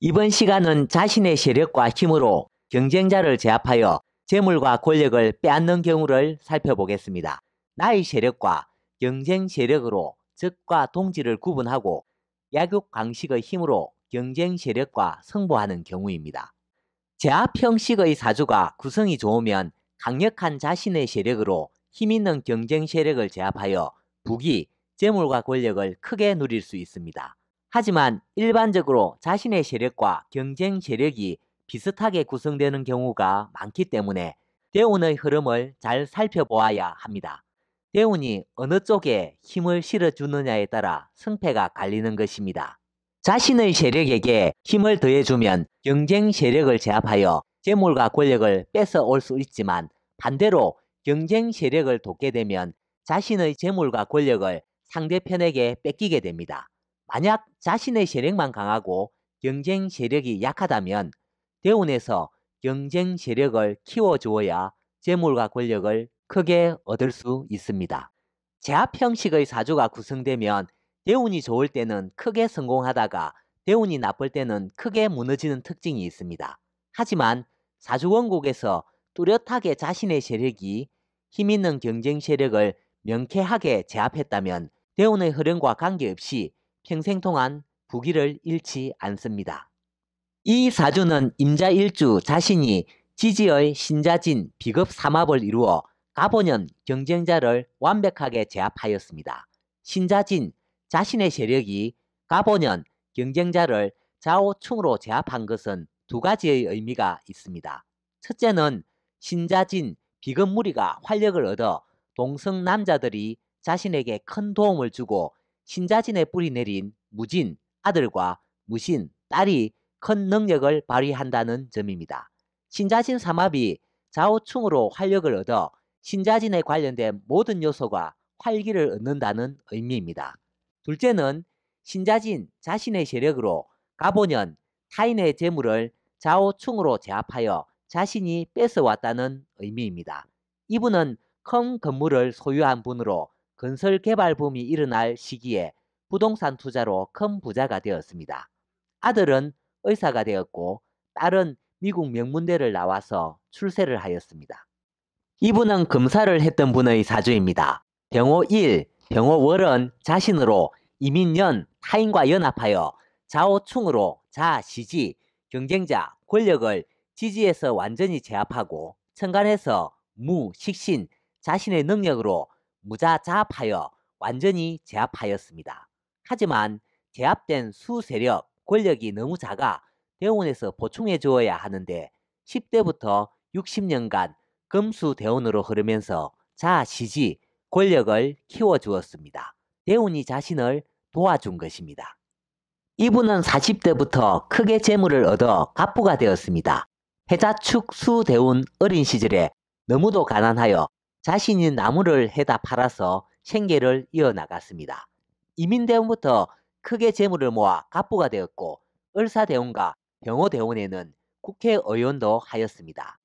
이번 시간은 자신의 세력과 힘으로 경쟁자를 제압하여 재물과 권력을 빼앗는 경우를 살펴보겠습니다. 나의 세력과 경쟁 세력으로 적과 동지를 구분하고 약육 강식의 힘으로 경쟁 세력과 승부하는 경우입니다. 제압 형식의 사주가 구성이 좋으면 강력한 자신의 세력으로 힘있는 경쟁 세력을 제압하여 부귀, 재물과 권력을 크게 누릴 수 있습니다. 하지만 일반적으로 자신의 세력과 경쟁 세력이 비슷하게 구성되는 경우가 많기 때문에 대운의 흐름을 잘 살펴보아야 합니다. 대운이 어느 쪽에 힘을 실어주느냐에 따라 승패가 갈리는 것입니다. 자신의 세력에게 힘을 더해주면 경쟁 세력을 제압하여 재물과 권력을 뺏어올 수 있지만 반대로 경쟁 세력을 돕게 되면 자신의 재물과 권력을 상대편에게 뺏기게 됩니다. 만약 자신의 세력만 강하고 경쟁 세력이 약하다면 대운에서 경쟁 세력을 키워주어야 재물과 권력을 크게 얻을 수 있습니다. 제압 형식의 사주가 구성되면 대운이 좋을 때는 크게 성공하다가 대운이 나쁠 때는 크게 무너지는 특징이 있습니다. 하지만 사주원국에서 뚜렷하게 자신의 세력이 힘 있는 경쟁 세력을 명쾌하게 제압했다면 대운의 흐름과 관계없이 평생 동안 부귀를 잃지 않습니다. 이 사주는 임자일주 자신이 지지의 신자진 비급 삼합을 이루어 가보년 경쟁자를 완벽하게 제압하였습니다. 신자진 자신의 세력이 가보년 경쟁자를 좌우충으로 제압한 것은 두 가지의 의미가 있습니다. 첫째는 신자진 비급 무리가 활력을 얻어 동성 남자들이 자신에게 큰 도움을 주고 신자진에 뿌리 내린 무진 아들과 무신 딸이 큰 능력을 발휘한다는 점입니다. 신자진 삼합이 좌우충으로 활력을 얻어 신자진에 관련된 모든 요소가 활기를 얻는다는 의미입니다. 둘째는 신자진 자신의 세력으로 가보년 타인의 재물을 좌우충으로 제압하여 자신이 뺏어왔다는 의미입니다. 이분은 큰 건물을 소유한 분으로 건설 개발 붐이 일어날 시기에 부동산 투자로 큰 부자가 되었습니다. 아들은 의사가 되었고 딸은 미국 명문대를 나와서 출세를 하였습니다. 이분은 검사를 했던 분의 사주입니다. 병호 1, 병호 월은 자신으로 이민년 타인과 연합하여 좌우충으로 자시지 경쟁자 권력을 지지에서 완전히 제압하고 천간에서 무 식신 자신의 능력으로 무자잡하여 완전히 제압하였습니다. 하지만 제압된 수 세력, 권력이 너무 작아 대원에서 보충해 주어야 하는데 10대부터 60년간 금수 대원으로 흐르면서 자시지 아 권력을 키워 주었습니다. 대운이 자신을 도와준 것입니다. 이분은 40대부터 크게 재물을 얻어 갑부가 되었습니다. 해자축 수대운 어린 시절에 너무도 가난하여 자신이 나무를 해다 팔아서 생계를 이어나갔습니다. 이민대원부터 크게 재물을 모아 갑부가 되었고 을사대원과 병호대원에는 국회의원도 하였습니다.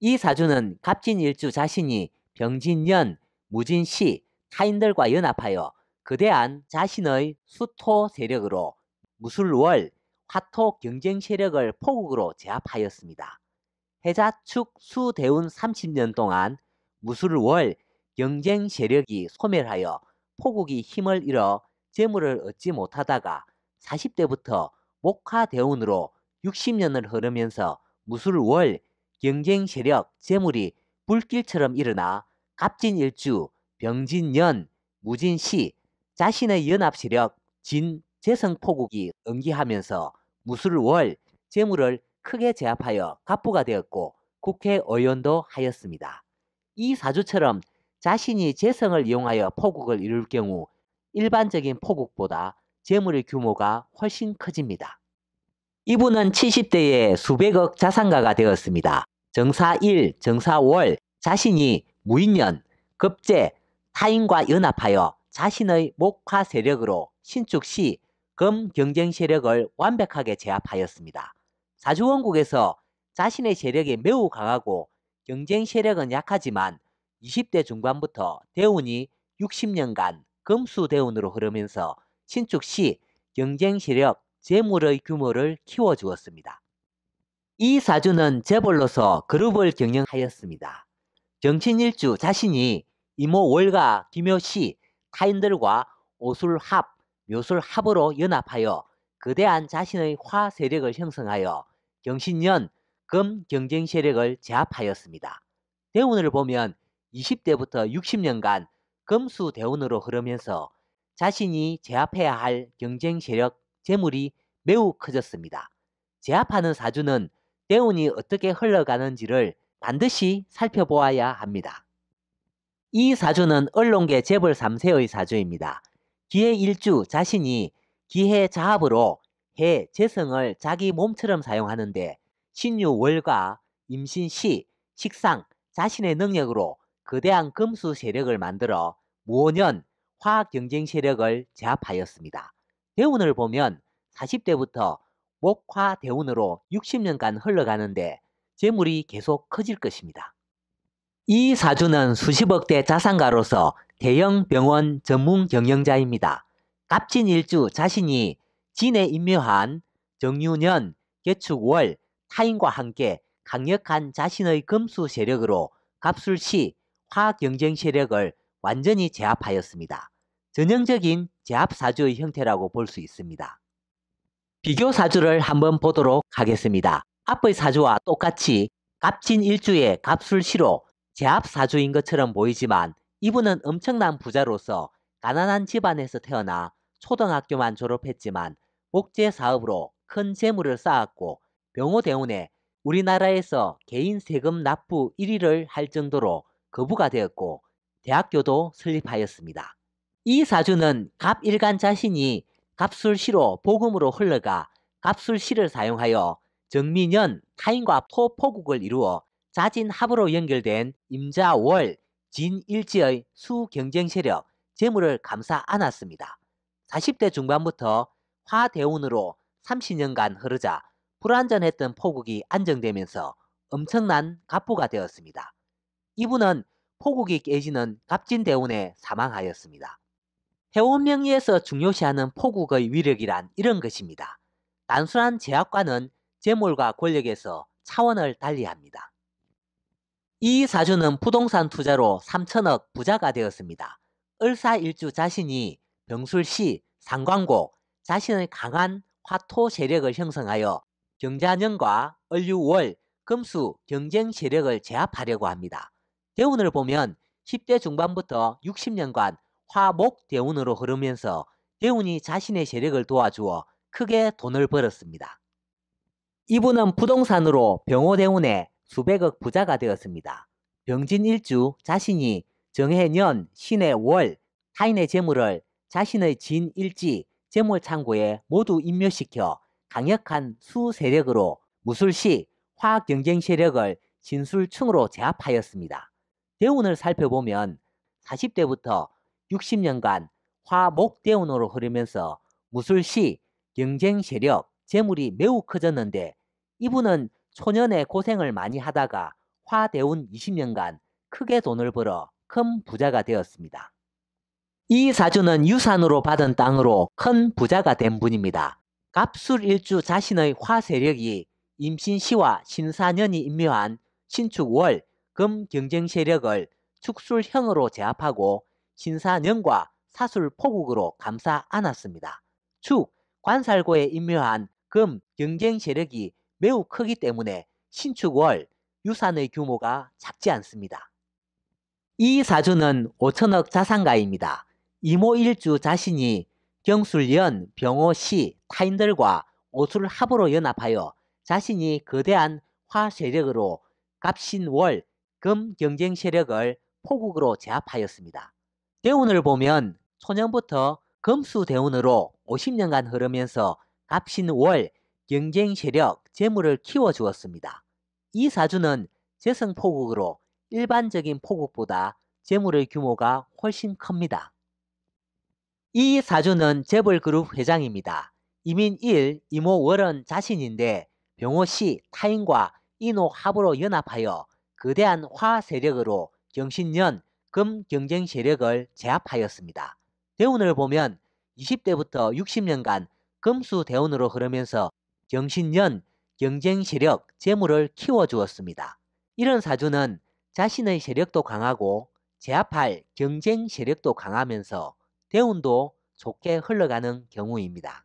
이 사주는 갑진일주 자신이 병진년, 무진시, 타인들과 연합하여 그대한 자신의 수토 세력으로 무술월, 화토 경쟁 세력을 포국으로 제압하였습니다. 해자축 수대운 30년 동안 무술월 경쟁 세력이 소멸하여 포국이 힘을 잃어 재물을 얻지 못하다가 40대부터 목화대운으로 60년을 흐르면서 무술월 경쟁 세력 재물이 불길처럼 일어나 갑진일주 병진년 무진시 자신의 연합세력 진 재성포국이 응기하면서 무술월 재물을 크게 제압하여 갑부가 되었고 국회의원도 하였습니다. 이 사주처럼 자신이 재성을 이용하여 포국을 이룰 경우 일반적인 포국보다 재물의 규모가 훨씬 커집니다. 이분은 70대에 수백억 자산가가 되었습니다. 정사 1, 정사 월 자신이 무인년, 급제, 타인과 연합하여 자신의 목화 세력으로 신축시 금 경쟁 세력을 완벽하게 제압하였습니다. 사주원국에서 자신의 세력이 매우 강하고 경쟁 세력은 약하지만 20대 중반부터 대운이 60년간 금수 대운으로 흐르면서 신축 시 경쟁 세력 재물의 규모를 키워주었습니다. 이 사주는 재벌로서 그룹을 경영하였습니다. 정친일주 자신이 이모 월가 김효씨 타인들과 오술합, 묘술합으로 연합하여 그대한 자신의 화 세력을 형성하여 경신년 금 경쟁 세력을 제압하였습니다. 대운을 보면 20대부터 60년간 금수 대운으로 흐르면서 자신이 제압해야 할 경쟁 세력 재물이 매우 커졌습니다. 제압하는 사주는 대운이 어떻게 흘러가는지를 반드시 살펴보아야 합니다. 이 사주는 언론계 재벌 3세의 사주입니다. 기해 일주 자신이 기해 자합으로 해 재성을 자기 몸처럼 사용하는데 신유월과 임신시, 식상, 자신의 능력으로 거대한 금수 세력을 만들어 무오년 화학 경쟁 세력을 제압하였습니다. 대운을 보면 40대부터 목화 대운으로 60년간 흘러가는데 재물이 계속 커질 것입니다. 이 사주는 수십억대 자산가로서 대형 병원 전문 경영자입니다. 갑진일주 자신이 진에 임묘한 정유년, 개축월, 타인과 함께 강력한 자신의 금수 세력으로 갑술시 화학 경쟁 세력을 완전히 제압하였습니다. 전형적인 제압사주의 형태라고 볼 수 있습니다. 비교사주를 한번 보도록 하겠습니다. 앞의 사주와 똑같이 값진 일주의 갑술시로 제압사주인 것처럼 보이지만 이분은 엄청난 부자로서 가난한 집안에서 태어나 초등학교만 졸업했지만 목재 사업으로 큰 재물을 쌓았고 병호대운에 우리나라에서 개인 세금 납부 1위를 할 정도로 거부가 되었고 대학교도 설립하였습니다. 이 사주는 갑일간 자신이 갑술시로 복음으로 흘러가 갑술시를 사용하여 정민년 타인과 토포국을 이루어 자진합으로 연결된 임자월 진일지의 수경쟁 세력 재물을 감싸 안았습니다. 40대 중반부터 화대운으로 30년간 흐르자 불안전했던 포국이 안정되면서 엄청난 갑부가 되었습니다. 이분은 포국이 깨지는 갑진대운에 사망하였습니다. 해원명리에서 중요시하는 포국의 위력이란 이런 것입니다. 단순한 제약과는 재물과 권력에서 차원을 달리합니다. 이 사주는 부동산 투자로 3천억 부자가 되었습니다. 을사일주 자신이 병술시, 상광고 자신의 강한 화토 세력을 형성하여 경자년과 을유월 금수 경쟁 세력을 제압하려고 합니다. 대운을 보면 10대 중반부터 60년간 화목 대운으로 흐르면서 대운이 자신의 세력을 도와주어 크게 돈을 벌었습니다. 이분은 부동산으로 병호대운에 수백억 부자가 되었습니다. 병진일주 자신이 정해년 신의 월 타인의 재물을 자신의 진일지 재물창고에 모두 임묘시켜 강력한 수세력으로 무술시 화학 경쟁 세력을 진술층으로 제압하였습니다. 대운을 살펴보면 40대부터 60년간 화목대운으로 흐르면서 무술시, 경쟁 세력, 재물이 매우 커졌는데 이분은 초년에 고생을 많이 하다가 화대운 20년간 크게 돈을 벌어 큰 부자가 되었습니다. 이 사주는 유산으로 받은 땅으로 큰 부자가 된 분입니다. 갑술일주 자신의 화세력이 임신시와 신사년이 임묘한 신축월 금 경쟁 세력을 축술형으로 제압하고 신사년과 사술 포국으로 감싸 안았습니다. 축 관살고에 임묘한 금 경쟁 세력이 매우 크기 때문에 신축월 유산의 규모가 작지 않습니다. 이 사주는 5천억 자산가입니다. 이모일주 자신이 경술련, 병호시, 타인들과 오수를 합으로 연합하여 자신이 거대한 화세력으로 갑신월, 금 경쟁 세력을 포국으로 제압하였습니다. 대운을 보면 초년부터 금수 대운으로 50년간 흐르면서 갑신월, 경쟁 세력, 재물을 키워주었습니다. 이 사주는 재성포국으로 일반적인 포국보다 재물의 규모가 훨씬 큽니다. 이 사주는 재벌그룹 회장입니다. 이민 1, 이모 월은 자신인데 병호 씨 타인과 인호 합으로 연합하여 거대한 화 세력으로 경신년 금 경쟁 세력을 제압하였습니다. 대운을 보면 20대부터 60년간 금수 대운으로 흐르면서 경신년 경쟁 세력 재물을 키워주었습니다. 이런 사주는 자신의 세력도 강하고 제압할 경쟁 세력도 강하면서 대운도 좋게 흘러가는 경우입니다.